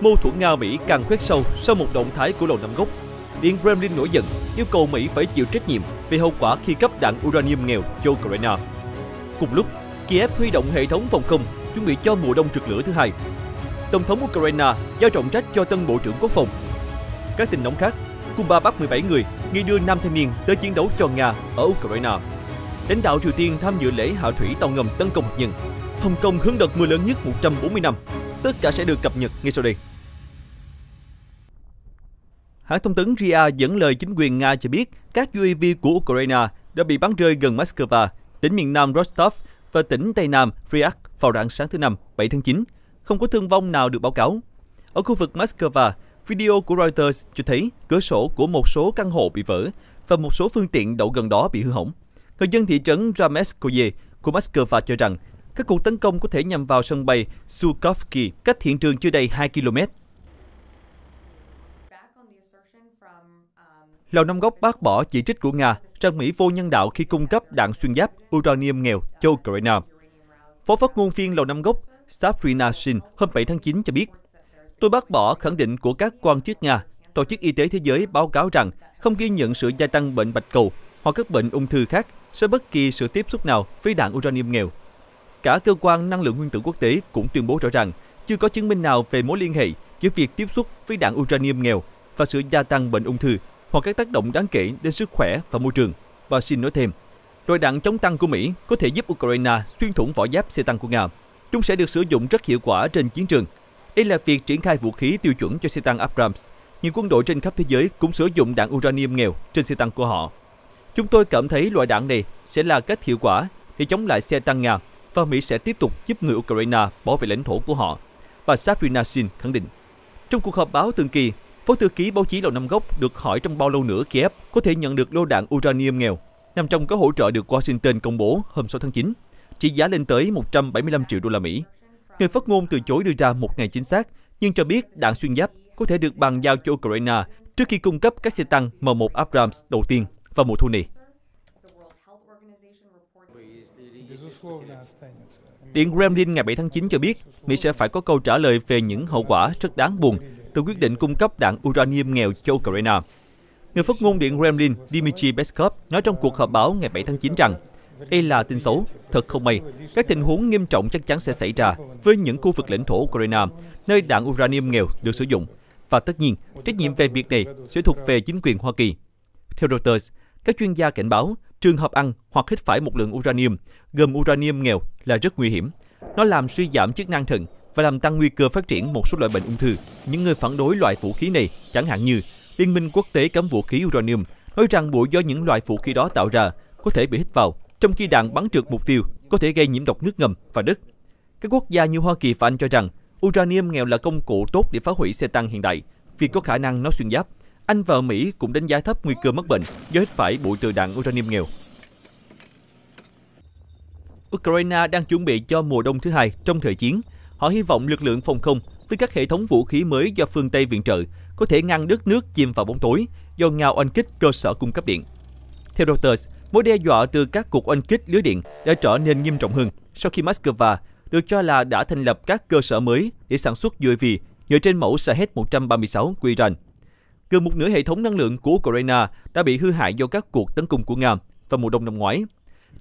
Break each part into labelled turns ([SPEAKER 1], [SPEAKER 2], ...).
[SPEAKER 1] Mâu thuẫn Nga-Mỹ càng khuét sâu sau một động thái của Lầu Năm gốc. Điện Kremlin nổi giận, yêu cầu Mỹ phải chịu trách nhiệm về hậu quả khi cấp đạn uranium nghèo cho Ukraine. Cùng lúc, Kiev huy động hệ thống phòng không chuẩn bị cho mùa đông rực lửa thứ hai. Tổng thống Ukraine giao trọng trách cho tân Bộ trưởng Quốc phòng. Các tin nóng khác, Cuba bắt 17 người nghi đưa nam thanh niên tới chiến đấu cho Nga ở Ukraine. Lãnh đạo Triều Tiên tham dự lễ hạ thủy tàu ngầm tấn công hạt nhân. Hồng Kông hướng đợt mưa lớn nhất 140 năm. Tất cả sẽ được cập nhật ngay sau đây. Hãng thông tấn RIA dẫn lời chính quyền Nga cho biết các UAV của Ukraine đã bị bắn rơi gần Moscow, tỉnh miền Nam Rostov và tỉnh Tây Nam Friak vào rạng sáng thứ Năm, 7 tháng 9. Không có thương vong nào được báo cáo. Ở khu vực Moscow, video của Reuters cho thấy cửa sổ của một số căn hộ bị vỡ và một số phương tiện đậu gần đó bị hư hỏng. Người dân thị trấn Rameskoye của Moscow cho rằng các cuộc tấn công có thể nhằm vào sân bay Sukovsky cách hiện trường chưa đầy 2 km. Lầu Năm Góc bác bỏ chỉ trích của Nga rằng Mỹ vô nhân đạo khi cung cấp đạn xuyên giáp uranium nghèo cho Ukraine. Phó phát ngôn viên Lầu Năm Góc Sabrina Shin hôm 7 tháng 9 cho biết, Tôi bác bỏ khẳng định của các quan chức Nga, Tổ chức Y tế Thế giới báo cáo rằng không ghi nhận sự gia tăng bệnh bạch cầu hoặc các bệnh ung thư khác sau bất kỳ sự tiếp xúc nào với đạn uranium nghèo. Cả cơ quan năng lượng nguyên tử quốc tế cũng tuyên bố rõ rằng chưa có chứng minh nào về mối liên hệ giữa việc tiếp xúc với đạn uranium nghèo và sự gia tăng bệnh ung thư hoặc các tác động đáng kể đến sức khỏe và môi trường. Và xin nói thêm, loại đạn chống tăng của Mỹ có thể giúp Ukraine xuyên thủng vỏ giáp xe tăng của Nga. Chúng sẽ được sử dụng rất hiệu quả trên chiến trường. Đây là việc triển khai vũ khí tiêu chuẩn cho xe tăng Abrams. Nhiều quân đội trên khắp thế giới cũng sử dụng đạn uranium nghèo trên xe tăng của họ. Chúng tôi cảm thấy loại đạn này sẽ là cách hiệu quả để chống lại xe tăng Nga và Mỹ sẽ tiếp tục giúp người Ukraine bảo vệ lãnh thổ của họ. Bà Sabrina Sin khẳng định. Trong cuộc họp báo thường kỳ, Phó thư ký báo chí Lầu Năm gốc được hỏi trong bao lâu nữa Kiev có thể nhận được lô đạn uranium nghèo nằm trong gói hỗ trợ được Washington công bố hôm 6 tháng 9, trị giá lên tới 175 triệu đô la Mỹ. Người phát ngôn từ chối đưa ra một ngày chính xác, nhưng cho biết đạn xuyên giáp có thể được bàn giao cho Ukraine trước khi cung cấp các xe tăng M1 Abrams đầu tiên vào mùa thu này. Điện Kremlin ngày 7 tháng 9 cho biết Mỹ sẽ phải có câu trả lời về những hậu quả rất đáng buồn từ quyết định cung cấp đạn uranium nghèo cho Ukraine. Người phát ngôn Điện Kremlin Dmitry Peskov nói trong cuộc họp báo ngày 7 tháng 9 rằng đây là tin xấu, thật không may. Các tình huống nghiêm trọng chắc chắn sẽ xảy ra với những khu vực lãnh thổ Ukraine, nơi đạn uranium nghèo được sử dụng. Và tất nhiên, trách nhiệm về việc này sẽ thuộc về chính quyền Hoa Kỳ. Theo Reuters, các chuyên gia cảnh báo trường hợp ăn hoặc hít phải một lượng uranium, gồm uranium nghèo, là rất nguy hiểm. Nó làm suy giảm chức năng thận, và làm tăng nguy cơ phát triển một số loại bệnh ung thư. Những người phản đối loại vũ khí này, chẳng hạn như Liên minh quốc tế cấm vũ khí uranium, nói rằng bụi do những loại vũ khí đó tạo ra có thể bị hít vào, trong khi đạn bắn trượt mục tiêu có thể gây nhiễm độc nước ngầm và đất. Các quốc gia như Hoa Kỳ và Anh cho rằng uranium nghèo là công cụ tốt để phá hủy xe tăng hiện đại vì có khả năng nó xuyên giáp. Anh và Mỹ cũng đánh giá thấp nguy cơ mắc bệnh do hít phải bụi từ đạn uranium nghèo. Ukraine đang chuẩn bị cho mùa đông thứ hai trong thời chiến Họ hy vọng lực lượng phòng không với các hệ thống vũ khí mới do phương Tây viện trợ có thể ngăn đất nước chìm vào bóng tối do nga oanh kích cơ sở cung cấp điện. Theo Reuters, mối đe dọa từ các cuộc oanh kích lưới điện đã trở nên nghiêm trọng hơn sau khi Moscow được cho là đã thành lập các cơ sở mới để sản xuất UAV dựa trên mẫu Shahed-136 của Iran. Gần một nửa hệ thống năng lượng của Ukraine đã bị hư hại do các cuộc tấn công của Nga vào mùa đông năm ngoái.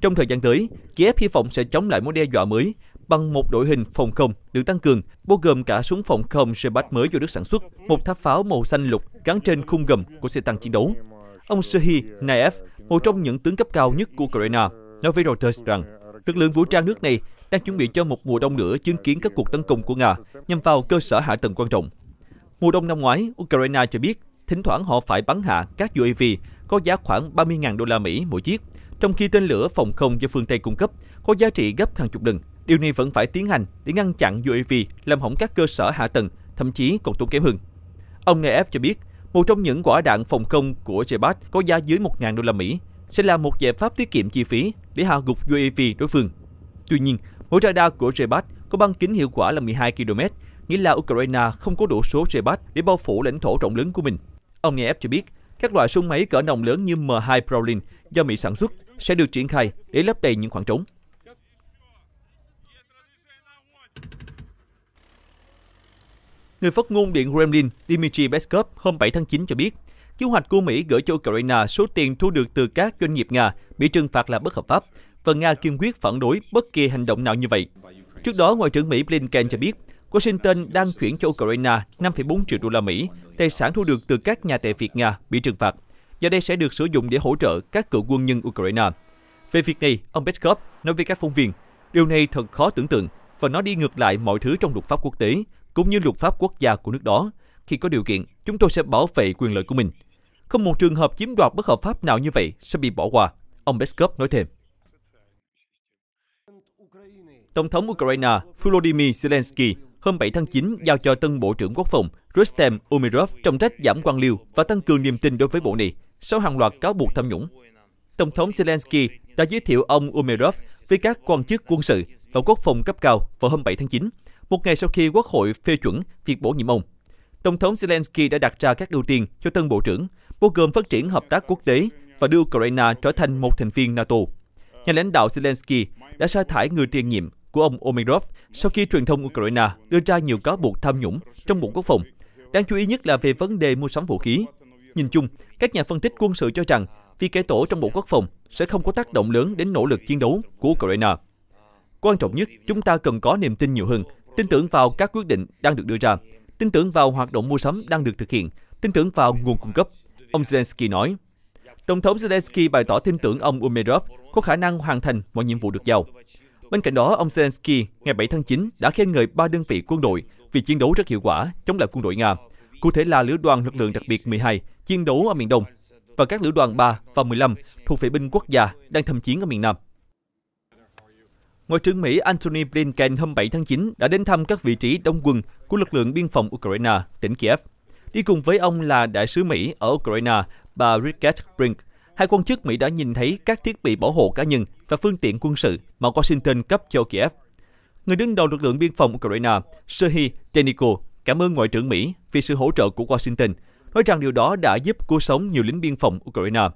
[SPEAKER 1] Trong thời gian tới, Kiev hy vọng sẽ chống lại mối đe dọa mới bằng một đội hình phòng không được tăng cường, bao gồm cả súng phòng không Shepard mới do Đức sản xuất, một tháp pháo màu xanh lục gắn trên khung gầm của xe tăng chiến đấu. Ông Serhiy Naev, một trong những tướng cấp cao nhất của Ukraine, nói với Reuters rằng lực lượng vũ trang nước này đang chuẩn bị cho một mùa đông nữa chứng kiến các cuộc tấn công của Nga nhằm vào cơ sở hạ tầng quan trọng. Mùa đông năm ngoái, Ukraine cho biết thỉnh thoảng họ phải bắn hạ các UAV có giá khoảng 30.000 đô la Mỹ mỗi chiếc, trong khi tên lửa phòng không do phương Tây cung cấp có giá trị gấp hàng chục lần, Điều này vẫn phải tiến hành để ngăn chặn UAV làm hỏng các cơ sở hạ tầng, thậm chí còn tốn kém hơn. Ông Naev cho biết, một trong những quả đạn phòng không của Jebus có giá dưới 1.000 đô la Mỹ sẽ là một giải pháp tiết kiệm chi phí để hạ gục UAV đối phương. Tuy nhiên, mỗi radar của Jebus có băng kính hiệu quả là 12 km, nghĩa là Ukraine không có đủ số Jebus để bao phủ lãnh thổ rộng lớn của mình. Ông Naev cho biết, các loại súng máy cỡ nòng lớn như M2 Prowling do Mỹ sản xuất sẽ được triển khai để lấp đầy những khoảng trống. Người phát ngôn Điện Kremlin Dmitry Peskov hôm 7 tháng 9 cho biết, kế hoạch của Mỹ gửi cho Ukraine số tiền thu được từ các doanh nghiệp Nga bị trừng phạt là bất hợp pháp, và Nga kiên quyết phản đối bất kỳ hành động nào như vậy. Trước đó, Ngoại trưởng Mỹ Blinken cho biết, Washington đang chuyển cho Ukraine 5,4 triệu đô la Mỹ, tài sản thu được từ các nhà tệ Việt Nga bị trừng phạt, và đây sẽ được sử dụng để hỗ trợ các cựu quân nhân Ukraine. Về việc này, ông Peskov nói với các phóng viên, điều này thật khó tưởng tượng và nó đi ngược lại mọi thứ trong luật pháp quốc tế, cũng như luật pháp quốc gia của nước đó. Khi có điều kiện, chúng tôi sẽ bảo vệ quyền lợi của mình. Không một trường hợp chiếm đoạt bất hợp pháp nào như vậy sẽ bị bỏ qua, ông Peskov nói thêm. Tổng thống Ukraine Volodymyr Zelensky hôm 7 tháng 9 giao cho tân Bộ trưởng Quốc phòng Rustem Umirov trọng trách giảm quan liêu và tăng cường niềm tin đối với bộ này sau hàng loạt cáo buộc tham nhũng. Tổng thống Zelensky đã giới thiệu ông Umerov với các quan chức quân sự và quốc phòng cấp cao vào hôm 7 tháng 9, một ngày sau khi Quốc hội phê chuẩn việc bổ nhiệm ông. Tổng thống Zelensky đã đặt ra các ưu tiên cho tân bộ trưởng, bao gồm phát triển hợp tác quốc tế và đưa Ukraine trở thành một thành viên NATO. Nhà lãnh đạo Zelensky đã sa thải người tiền nhiệm của ông Omerov sau khi truyền thông Ukraine đưa ra nhiều cáo buộc tham nhũng trong Bộ Quốc phòng. Đáng chú ý nhất là về vấn đề mua sắm vũ khí. Nhìn chung, các nhà phân tích quân sự cho rằng việc cải tổ trong Bộ Quốc phòng sẽ không có tác động lớn đến nỗ lực chiến đấu của Ukraine. Quan trọng nhất, chúng ta cần có niềm tin nhiều hơn, tin tưởng vào các quyết định đang được đưa ra, tin tưởng vào hoạt động mua sắm đang được thực hiện, tin tưởng vào nguồn cung cấp, ông Zelensky nói. Tổng thống Zelensky bày tỏ tin tưởng ông Umerov có khả năng hoàn thành mọi nhiệm vụ được giao. Bên cạnh đó, ông Zelensky ngày 7 tháng 9 đã khen ngợi ba đơn vị quân đội vì chiến đấu rất hiệu quả chống lại quân đội Nga, cụ thể là Lữ đoàn Lực lượng đặc biệt 12 chiến đấu ở miền Đông và các lữ đoàn 3 và 15 thuộc vệ binh quốc gia đang thâm chiến ở miền Nam. Ngoại trưởng Mỹ Antony Blinken hôm 7 tháng 9 đã đến thăm các vị trí đóng quân của lực lượng biên phòng Ukraine, tỉnh Kiev. Đi cùng với ông là đại sứ Mỹ ở Ukraine, bà Ricket Brink. Hai quan chức Mỹ đã nhìn thấy các thiết bị bảo hộ cá nhân và phương tiện quân sự mà Washington cấp cho Kiev. Người đứng đầu lực lượng biên phòng Ukraine, Serhiy Teniko, cảm ơn Ngoại trưởng Mỹ vì sự hỗ trợ của Washington, nói rằng điều đó đã giúp cứu sống nhiều lính biên phòng Ukraine.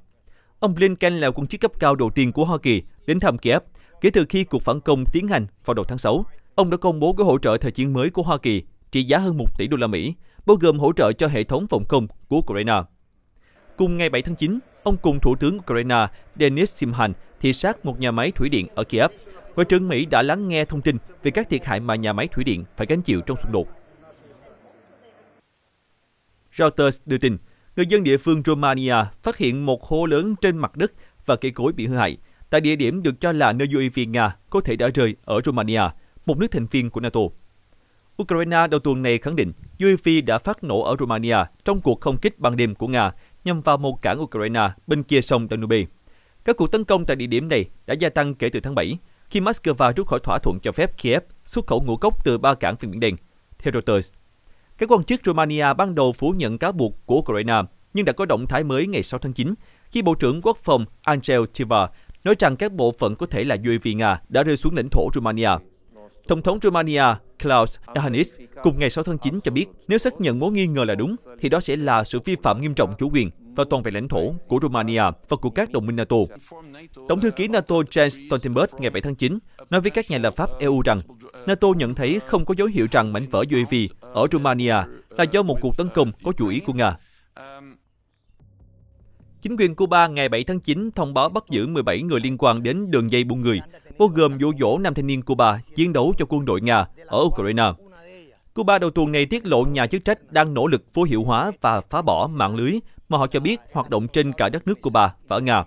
[SPEAKER 1] Ông Blinken là quan chức cấp cao đầu tiên của Hoa Kỳ đến thăm Kiev Kể từ khi cuộc phản công tiến hành vào đầu tháng 6, ông đã công bố gói hỗ trợ thời chiến mới của Hoa Kỳ trị giá hơn 1 tỷ đô la Mỹ, bao gồm hỗ trợ cho hệ thống phòng không của Ukraine. Cùng ngày 7 tháng 9, ông cùng Thủ tướng Ukraine Denis Simhan thị sát một nhà máy thủy điện ở Kiev. Ngoại trưởng Mỹ đã lắng nghe thông tin về các thiệt hại mà nhà máy thủy điện phải gánh chịu trong xung đột. Reuters đưa tin, người dân địa phương Romania phát hiện một hố lớn trên mặt đất và cây cối bị hư hại – tại địa điểm được cho là nơi UAV e Nga có thể đã rơi ở Romania, một nước thành viên của NATO. Ukraine đầu tuần này khẳng định UAV e đã phát nổ ở Romania trong cuộc không kích ban đêm của Nga nhằm vào một cảng Ukraine bên kia sông Danube. Các cuộc tấn công tại địa điểm này đã gia tăng kể từ tháng 7, khi Moscow rút khỏi thỏa thuận cho phép Kiev xuất khẩu ngũ cốc từ ba cảng vùng Biển Đen, theo Reuters. Các quan chức Romania ban đầu phủ nhận cáo buộc của Ukraine, nhưng đã có động thái mới ngày 6 tháng 9 khi Bộ trưởng Quốc phòng Angel Tiva nói rằng các bộ phận có thể là UAV Nga đã rơi xuống lãnh thổ Romania. Tổng thống Romania Klaus Iohannis cùng ngày 6 tháng 9 cho biết nếu xác nhận mối nghi ngờ là đúng thì đó sẽ là sự vi phạm nghiêm trọng chủ quyền và toàn vẹn lãnh thổ của Romania và của các đồng minh NATO. Tổng thư ký NATO Jens Stoltenberg ngày 7 tháng 9 nói với các nhà lập pháp EU rằng NATO nhận thấy không có dấu hiệu rằng mảnh vỡ UAV ở Romania là do một cuộc tấn công có chủ ý của Nga. Chính quyền Cuba ngày 7 tháng 9 thông báo bắt giữ 17 người liên quan đến đường dây buôn người, bao gồm dụ dỗ nam thanh niên Cuba chiến đấu cho quân đội Nga ở Ukraine. Cuba đầu tuần này tiết lộ nhà chức trách đang nỗ lực vô hiệu hóa và phá bỏ mạng lưới mà họ cho biết hoạt động trên cả đất nước Cuba và Nga.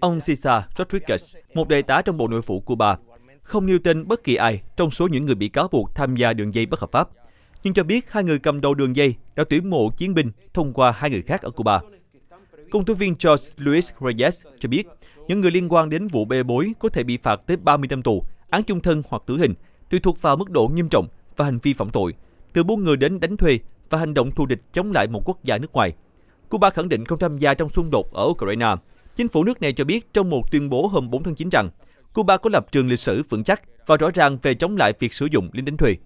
[SPEAKER 1] Ông Cesar Rodriguez, một đại tá trong Bộ Nội vụ Cuba, không nêu tên bất kỳ ai trong số những người bị cáo buộc tham gia đường dây bất hợp pháp, nhưng cho biết hai người cầm đầu đường dây đã tuyển mộ chiến binh thông qua hai người khác ở Cuba Công tố viên George Luis Reyes cho biết, những người liên quan đến vụ bê bối có thể bị phạt tới 30 năm tù, án chung thân hoặc tử hình, tùy thuộc vào mức độ nghiêm trọng và hành vi phạm tội, từ buôn người đến đánh thuê và hành động thù địch chống lại một quốc gia nước ngoài. Cuba khẳng định không tham gia trong xung đột ở Ukraine. Chính phủ nước này cho biết trong một tuyên bố hôm 4 tháng 9 rằng Cuba có lập trường lịch sử vững chắc và rõ ràng về chống lại việc sử dụng lính đánh thuê.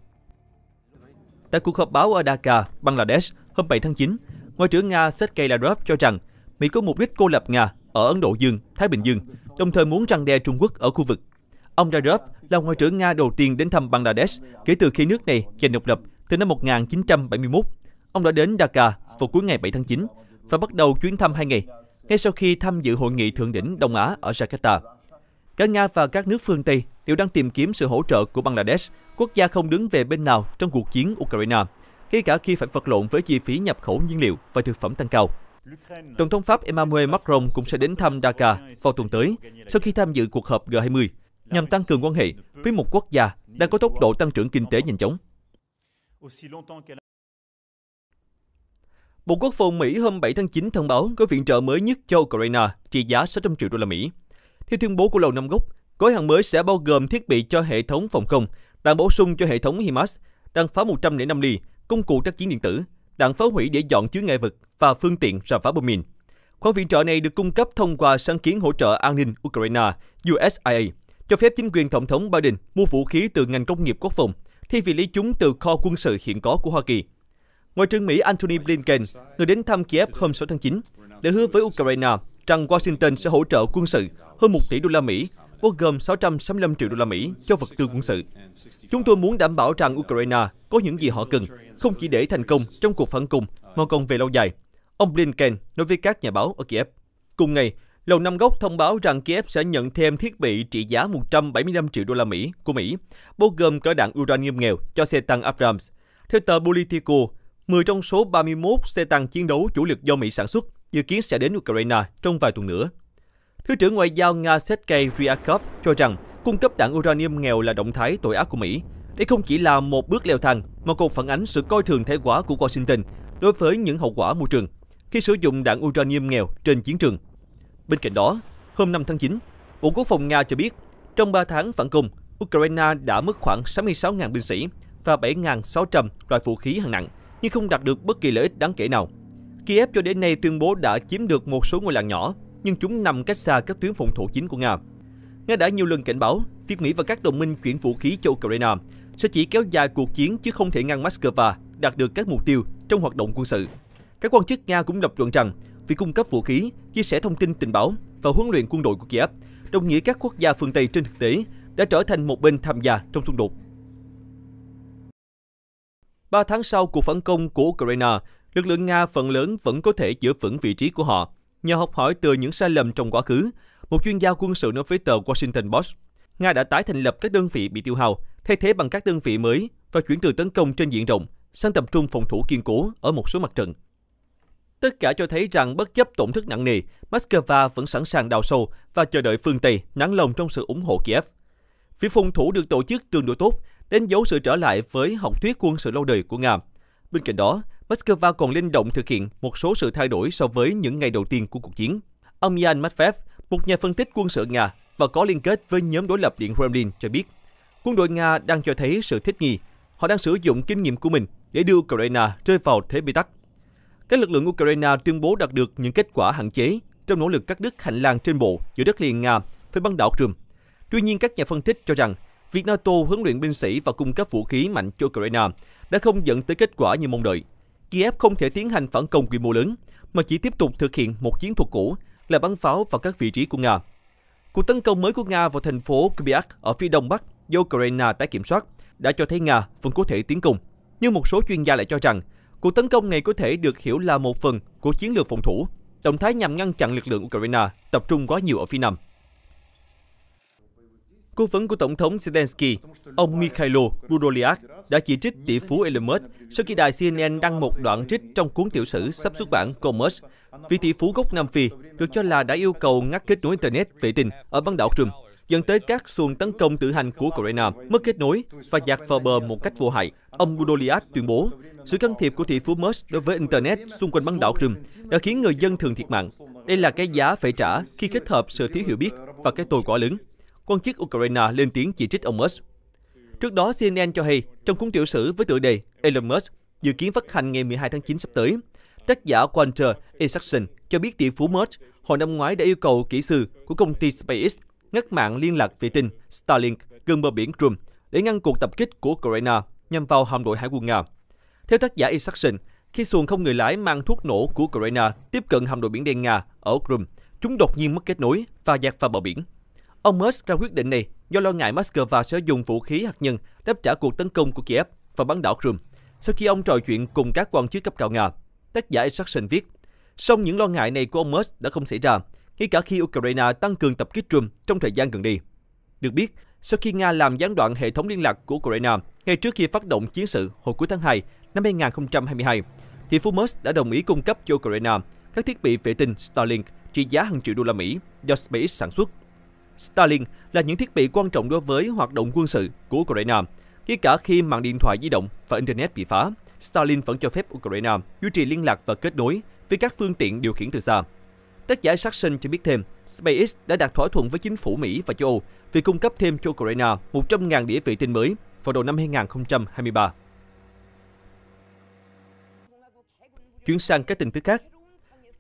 [SPEAKER 1] Tại cuộc họp báo ở Dhaka, Bangladesh hôm 7 tháng 9, Ngoại trưởng Nga Sergei Lavrov cho rằng Mỹ có mục đích cô lập Nga ở Ấn Độ Dương, Thái Bình Dương, đồng thời muốn răng đe Trung Quốc ở khu vực. Ông Radov là ngoại trưởng Nga đầu tiên đến thăm Bangladesh kể từ khi nước này giành độc lập từ năm 1971. Ông đã đến Dhaka vào cuối ngày 7 tháng 9 và bắt đầu chuyến thăm hai ngày, ngay sau khi tham dự hội nghị thượng đỉnh Đông Á ở Jakarta. Cả Nga và các nước phương Tây đều đang tìm kiếm sự hỗ trợ của Bangladesh, quốc gia không đứng về bên nào trong cuộc chiến Ukraine, kể cả khi phải vật lộn với chi phí nhập khẩu nhiên liệu và thực phẩm tăng cao. Tổng thống Pháp Emmanuel Macron cũng sẽ đến thăm Dhaka vào tuần tới sau khi tham dự cuộc họp G20 nhằm tăng cường quan hệ với một quốc gia đang có tốc độ tăng trưởng kinh tế nhanh chóng. Bộ Quốc phòng Mỹ hôm 7 tháng 9 thông báo gói viện trợ mới nhất cho Ukraine trị giá 600 triệu đô la Mỹ. Theo tuyên bố của Lầu Năm Góc, gói hàng mới sẽ bao gồm thiết bị cho hệ thống phòng không, đạn bổ sung cho hệ thống HIMARS, đạn phá 105 ly, công cụ tác chiến điện tử, đạn phá hủy để dọn chứa ngại vật và phương tiện ra phá bom mìn. Khoản viện trợ này được cung cấp thông qua sáng kiến hỗ trợ an ninh Ukraine USIA, cho phép chính quyền Tổng thống Biden mua vũ khí từ ngành công nghiệp quốc phòng, thay vì lấy chúng từ kho quân sự hiện có của Hoa Kỳ. Ngoại trưởng Mỹ Antony Blinken, người đến thăm Kiev hôm 6 tháng 9, đã hứa với Ukraine rằng Washington sẽ hỗ trợ quân sự hơn 1 tỷ đô la Mỹ bao gồm 665 triệu đô la Mỹ cho vật tư quân sự. Chúng tôi muốn đảm bảo rằng Ukraine có những gì họ cần, không chỉ để thành công trong cuộc phản công mà còn về lâu dài. Ông Blinken nói với các nhà báo ở Kiev. Cùng ngày, Lầu Năm Góc thông báo rằng Kiev sẽ nhận thêm thiết bị trị giá 175 triệu đô la Mỹ của Mỹ, bao gồm cỡ đạn uranium nghèo cho xe tăng Abrams. Theo tờ Politico, 10 trong số 31 xe tăng chiến đấu chủ lực do Mỹ sản xuất dự kiến sẽ đến Ukraine trong vài tuần nữa. Thứ trưởng Ngoại giao Nga Sergei Ryakov cho rằng cung cấp đạn uranium nghèo là động thái tội ác của Mỹ. Đây không chỉ là một bước leo thang, mà còn phản ánh sự coi thường thể quả của Washington đối với những hậu quả môi trường khi sử dụng đạn uranium nghèo trên chiến trường. Bên cạnh đó, hôm 5 tháng 9, Bộ Quốc phòng Nga cho biết trong 3 tháng phản công, Ukraine đã mất khoảng 66.000 binh sĩ và 7.600 loại vũ khí hạng nặng, nhưng không đạt được bất kỳ lợi ích đáng kể nào. Kiev cho đến nay tuyên bố đã chiếm được một số ngôi làng nhỏ nhưng chúng nằm cách xa các tuyến phòng thủ chính của Nga. Nga đã nhiều lần cảnh báo việc Mỹ và các đồng minh chuyển vũ khí cho Ukraine sẽ chỉ kéo dài cuộc chiến chứ không thể ngăn Moscow đạt được các mục tiêu trong hoạt động quân sự. Các quan chức Nga cũng lập luận rằng việc cung cấp vũ khí, chia sẻ thông tin tình báo và huấn luyện quân đội của Kiev đồng nghĩa các quốc gia phương Tây trên thực tế đã trở thành một bên tham gia trong xung đột. Ba tháng sau cuộc phản công của Ukraine, lực lượng Nga phần lớn vẫn có thể giữ vững vị trí của họ Nhờ học hỏi từ những sai lầm trong quá khứ, một chuyên gia quân sự nói với tờ Washington Post, Nga đã tái thành lập các đơn vị bị tiêu hao, thay thế bằng các đơn vị mới và chuyển từ tấn công trên diện rộng sang tập trung phòng thủ kiên cố ở một số mặt trận. Tất cả cho thấy rằng bất chấp tổn thất nặng nề, Moscow vẫn sẵn sàng đào sâu và chờ đợi phương Tây nắng lòng trong sự ủng hộ Kiev. Việc phòng thủ được tổ chức tương đối tốt, đánh dấu sự trở lại với học thuyết quân sự lâu đời của Nga. Bên cạnh đó, Moscow còn linh động thực hiện một số sự thay đổi so với những ngày đầu tiên của cuộc chiến. Ông Yan Matveev, một nhà phân tích quân sự Nga và có liên kết với nhóm đối lập Điện Kremlin cho biết, quân đội Nga đang cho thấy sự thích nghi. Họ đang sử dụng kinh nghiệm của mình để đưa Ukraine rơi vào thế bị tắc. Các lực lượng Ukraine tuyên bố đạt được những kết quả hạn chế trong nỗ lực cắt đứt hành lang trên bộ giữa đất liền Nga với bán đảo Crimea. Tuy nhiên, các nhà phân tích cho rằng việc NATO huấn luyện binh sĩ và cung cấp vũ khí mạnh cho Ukraine đã không dẫn tới kết quả như mong đợi. Kiev không thể tiến hành phản công quy mô lớn, mà chỉ tiếp tục thực hiện một chiến thuật cũ là bắn pháo vào các vị trí của Nga. Cuộc tấn công mới của Nga vào thành phố Kubiak ở phía đông bắc do Ukraine tái kiểm soát đã cho thấy Nga vẫn có thể tiến công. Nhưng một số chuyên gia lại cho rằng, cuộc tấn công này có thể được hiểu là một phần của chiến lược phòng thủ, động thái nhằm ngăn chặn lực lượng Ukraine tập trung quá nhiều ở phía nam. Cố vấn của Tổng thống Zelensky, ông Mikhailo Podolyak đã chỉ trích tỷ phú Elon Musk sau khi đài CNN đăng một đoạn trích trong cuốn tiểu sử sắp xuất bản của Musk vì tỷ phú gốc Nam Phi được cho là đã yêu cầu ngắt kết nối Internet vệ tinh ở bán đảo Crimea dẫn tới các xuồng tấn công tự hành của Ukraine, mất kết nối và dạt vào bờ một cách vô hại. Ông Budoliat tuyên bố, sự can thiệp của tỷ phú Musk đối với Internet xung quanh bán đảo Crimea đã khiến người dân thường thiệt mạng. Đây là cái giá phải trả khi kết hợp sự thiếu hiểu biết và cái tôi quả lớn quan chức Ukraine lên tiếng chỉ trích ông Musk. Trước đó, CNN cho hay, trong cuốn tiểu sử với tựa đề Elon Musk dự kiến phát hành ngày 12 tháng 9 sắp tới, tác giả Walter Isaacson e. cho biết tỷ phú Musk hồi năm ngoái đã yêu cầu kỹ sư của công ty SpaceX ngắt mạng liên lạc vệ tinh Starlink gần bờ biển Crimea để ngăn cuộc tập kích của Ukraine nhằm vào hạm đội hải quân Nga. Theo tác giả Isaacson, e. khi xuồng không người lái mang thuốc nổ của Ukraine tiếp cận hạm đội biển đen Nga ở Crimea, chúng đột nhiên mất kết nối và dạt vào bờ biển. Ông Musk ra quyết định này do lo ngại Moscow sẽ dùng vũ khí hạt nhân đáp trả cuộc tấn công của Kiev và bán đảo Crimea. Sau khi ông trò chuyện cùng các quan chức cấp cao Nga, tác giả Isaacson viết, song những lo ngại này của ông Musk đã không xảy ra, ngay cả khi Ukraine tăng cường tập kích Crimea trong thời gian gần đây. Được biết, sau khi Nga làm gián đoạn hệ thống liên lạc của Ukraine ngay trước khi phát động chiến sự hồi cuối tháng 2 năm 2022, thì Musk đã đồng ý cung cấp cho Ukraine các thiết bị vệ tinh Starlink trị giá hàng triệu đô la Mỹ do SpaceX sản xuất Starlink là những thiết bị quan trọng đối với hoạt động quân sự của Ukraine. Khi cả khi mạng điện thoại di động và Internet bị phá, Starlink vẫn cho phép Ukraine duy trì liên lạc và kết nối với các phương tiện điều khiển từ xa. Tác giả Sarsen cho biết thêm, SpaceX đã đạt thỏa thuận với chính phủ Mỹ và châu Âu về cung cấp thêm cho Ukraine 100.000 đĩa vệ tinh mới vào đầu năm 2023. Chuyển sang các tin tức khác,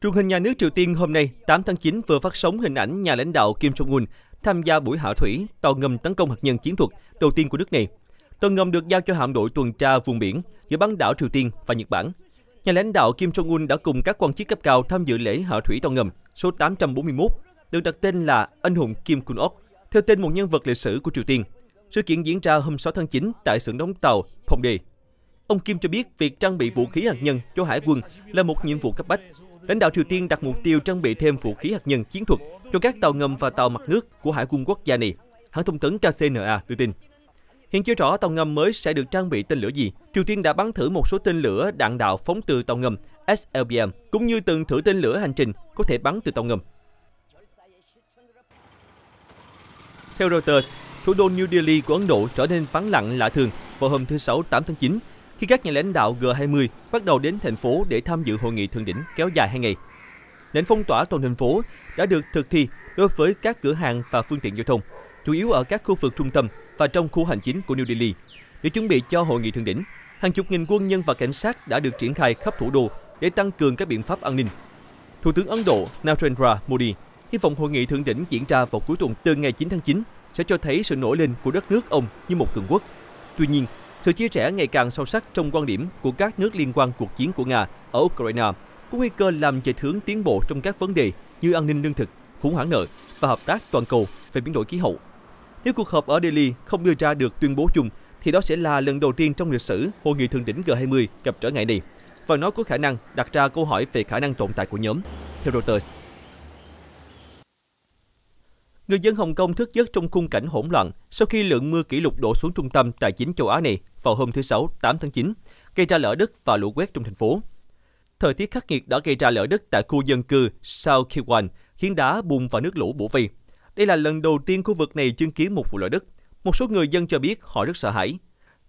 [SPEAKER 1] Truyền hình nhà nước Triều Tiên hôm nay 8 tháng 9 vừa phát sóng hình ảnh nhà lãnh đạo Kim Jong-un tham gia buổi hạ thủy tàu ngầm tấn công hạt nhân chiến thuật đầu tiên của nước này. Tàu ngầm được giao cho hạm đội tuần tra vùng biển giữa bán đảo Triều Tiên và Nhật Bản. Nhà lãnh đạo Kim Jong-un đã cùng các quan chức cấp cao tham dự lễ hạ thủy tàu ngầm số 841, được đặt tên là Anh hùng Kim Kun-ok, theo tên một nhân vật lịch sử của Triều Tiên. Sự kiện diễn ra hôm 6 tháng 9 tại xưởng đóng tàu Pongdae. Ông Kim cho biết việc trang bị vũ khí hạt nhân cho hải quân là một nhiệm vụ cấp bách lãnh đạo Triều Tiên đặt mục tiêu trang bị thêm vũ khí hạt nhân chiến thuật cho các tàu ngầm và tàu mặt nước của Hải quân quốc gia này, hãng thông tấn KCNA đưa tin. Hiện chưa rõ tàu ngầm mới sẽ được trang bị tên lửa gì. Triều Tiên đã bắn thử một số tên lửa đạn đạo phóng từ tàu ngầm SLBM, cũng như từng thử tên lửa hành trình có thể bắn từ tàu ngầm. Theo Reuters, thủ đô New Delhi của Ấn Độ trở nên vắng lặng lạ thường vào hôm thứ Sáu 8 tháng 9 khi các nhà lãnh đạo G20 bắt đầu đến thành phố để tham dự hội nghị thượng đỉnh kéo dài 2 ngày. Lệnh phong tỏa toàn thành phố đã được thực thi đối với các cửa hàng và phương tiện giao thông, chủ yếu ở các khu vực trung tâm và trong khu hành chính của New Delhi. Để chuẩn bị cho hội nghị thượng đỉnh, hàng chục nghìn quân nhân và cảnh sát đã được triển khai khắp thủ đô để tăng cường các biện pháp an ninh. Thủ tướng Ấn Độ Narendra Modi hy vọng hội nghị thượng đỉnh diễn ra vào cuối tuần từ ngày 9 tháng 9 sẽ cho thấy sự nổi lên của đất nước ông như một cường quốc. Tuy nhiên, sự chia rẽ ngày càng sâu sắc trong quan điểm của các nước liên quan cuộc chiến của Nga ở Ukraine có nguy cơ làm chệch hướng tiến bộ trong các vấn đề như an ninh lương thực, khủng hoảng nợ và hợp tác toàn cầu về biến đổi khí hậu. Nếu cuộc họp ở Delhi không đưa ra được tuyên bố chung, thì đó sẽ là lần đầu tiên trong lịch sử hội nghị thượng đỉnh G20 gặp trở ngại này, và nó có khả năng đặt ra câu hỏi về khả năng tồn tại của nhóm, theo Reuters. Người dân Hồng Kông thức giấc trong khung cảnh hỗn loạn sau khi lượng mưa kỷ lục đổ xuống trung tâm tài chính châu Á này vào hôm thứ Sáu 8 tháng 9, gây ra lở đất và lũ quét trong thành phố. Thời tiết khắc nghiệt đã gây ra lở đất tại khu dân cư Sao Kiwan, khiến đá bùng và nước lũ bổ vây. Đây là lần đầu tiên khu vực này chứng kiến một vụ lở đất. Một số người dân cho biết họ rất sợ hãi.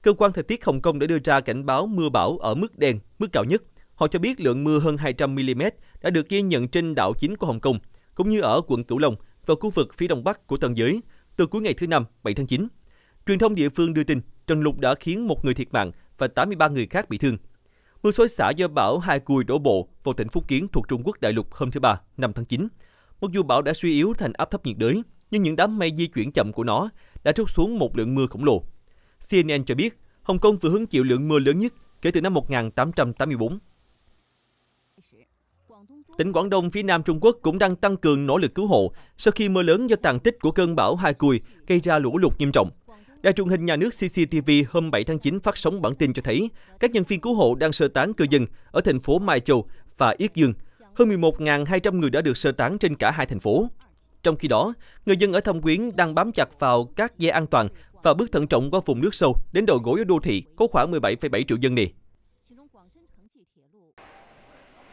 [SPEAKER 1] Cơ quan thời tiết Hồng Kông đã đưa ra cảnh báo mưa bão ở mức đen, mức cao nhất. Họ cho biết lượng mưa hơn 200mm đã được ghi nhận trên đảo chính của Hồng Kông, cũng như ở quận Cửu Long – và khu vực phía đông bắc của tầng Giới từ cuối ngày thứ Năm, 7 tháng 9. Truyền thông địa phương đưa tin trận lụt đã khiến một người thiệt mạng và 83 người khác bị thương. Mưa xối xả do bão Hai Cùi đổ bộ vào tỉnh Phúc Kiến thuộc Trung Quốc đại lục hôm thứ Ba, 5 tháng 9. Mặc dù bão đã suy yếu thành áp thấp nhiệt đới, nhưng những đám mây di chuyển chậm của nó đã trút xuống một lượng mưa khổng lồ. CNN cho biết, Hồng Kông vừa hứng chịu lượng mưa lớn nhất kể từ năm 1884 tỉnh Quảng Đông phía nam Trung Quốc cũng đang tăng cường nỗ lực cứu hộ sau khi mưa lớn do tàn tích của cơn bão Hai Cùi gây ra lũ lụt nghiêm trọng. Đài truyền hình nhà nước CCTV hôm 7 tháng 9 phát sóng bản tin cho thấy các nhân viên cứu hộ đang sơ tán cư dân ở thành phố Mai Châu và Yết Dương. Hơn 11.200 người đã được sơ tán trên cả hai thành phố. Trong khi đó, người dân ở Thâm Quyến đang bám chặt vào các dây an toàn và bước thận trọng qua vùng nước sâu đến đầu gối ở đô thị có khoảng 17,7 triệu dân này.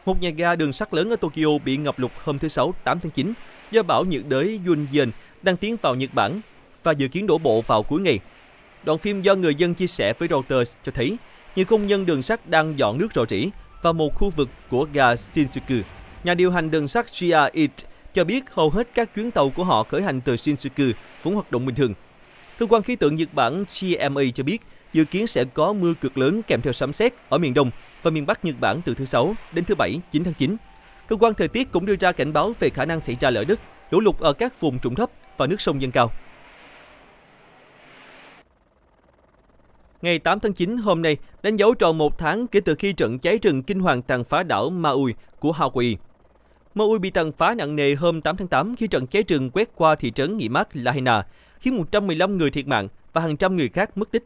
[SPEAKER 1] Một nhà ga đường sắt lớn ở Tokyo bị ngập lụt hôm thứ Sáu 8 tháng 9 do bão nhiệt đới Yunjen đang tiến vào Nhật Bản và dự kiến đổ bộ vào cuối ngày. Đoạn phim do người dân chia sẻ với Reuters cho thấy nhiều công nhân đường sắt đang dọn nước rò rỉ vào một khu vực của ga Shinjuku. Nhà điều hành đường sắt JR It cho biết hầu hết các chuyến tàu của họ khởi hành từ Shinjuku vẫn hoạt động bình thường. Cơ quan khí tượng Nhật Bản GMA cho biết dự kiến sẽ có mưa cực lớn kèm theo sấm sét ở miền Đông và miền Bắc Nhật Bản từ thứ Sáu đến thứ Bảy 9 tháng 9. Cơ quan thời tiết cũng đưa ra cảnh báo về khả năng xảy ra lở đất, lũ lụt ở các vùng trũng thấp và nước sông dâng cao. Ngày 8 tháng 9 hôm nay đánh dấu tròn một tháng kể từ khi trận cháy rừng kinh hoàng tàn phá đảo Maui của Hawaii. Maui bị tàn phá nặng nề hôm 8 tháng 8 khi trận cháy rừng quét qua thị trấn nghỉ mát Lahaina, khiến 115 người thiệt mạng và hàng trăm người khác mất tích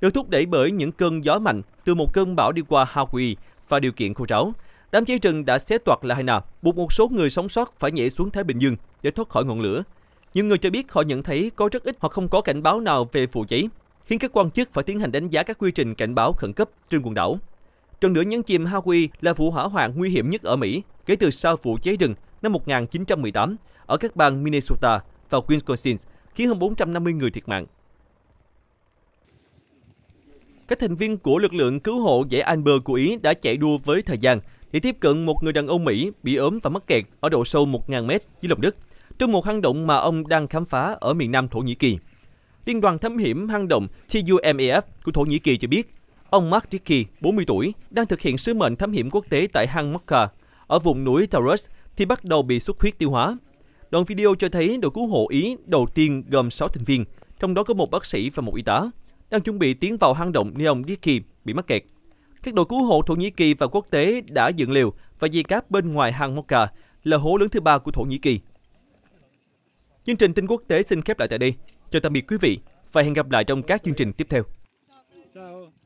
[SPEAKER 1] được thúc đẩy bởi những cơn gió mạnh từ một cơn bão đi qua Hawaii và điều kiện khô ráo. Đám cháy rừng đã xé toạc nào buộc một số người sống sót phải nhảy xuống Thái Bình Dương để thoát khỏi ngọn lửa. Nhiều người cho biết họ nhận thấy có rất ít hoặc không có cảnh báo nào về vụ cháy, khiến các quan chức phải tiến hành đánh giá các quy trình cảnh báo khẩn cấp trên quần đảo. Trần nữa nhấn chìm Hawaii là vụ hỏa hoạn nguy hiểm nhất ở Mỹ kể từ sau vụ cháy rừng năm 1918 ở các bang Minnesota và Wisconsin, khiến hơn 450 người thiệt mạng các thành viên của lực lượng cứu hộ dãy Amber của Ý đã chạy đua với thời gian để tiếp cận một người đàn ông Mỹ bị ốm và mắc kẹt ở độ sâu 1.000 mét dưới lòng đất trong một hang động mà ông đang khám phá ở miền nam Thổ Nhĩ Kỳ. Liên đoàn thám hiểm hang động TUMEF của Thổ Nhĩ Kỳ cho biết, ông Mark Dickey, 40 tuổi, đang thực hiện sứ mệnh thám hiểm quốc tế tại hang Mokka ở vùng núi Taurus thì bắt đầu bị xuất huyết tiêu hóa. Đoạn video cho thấy đội cứu hộ Ý đầu tiên gồm 6 thành viên, trong đó có một bác sĩ và một y tá đang chuẩn bị tiến vào hang động neon Dicky bị mắc kẹt. Các đội cứu hộ Thổ Nhĩ Kỳ và quốc tế đã dựng liều và dì cáp bên ngoài hang Mokka, là hố lớn thứ ba của Thổ Nhĩ Kỳ. Chương trình tin quốc tế xin khép lại tại đây. Chào tạm biệt quý vị và hẹn gặp lại trong các chương trình tiếp theo.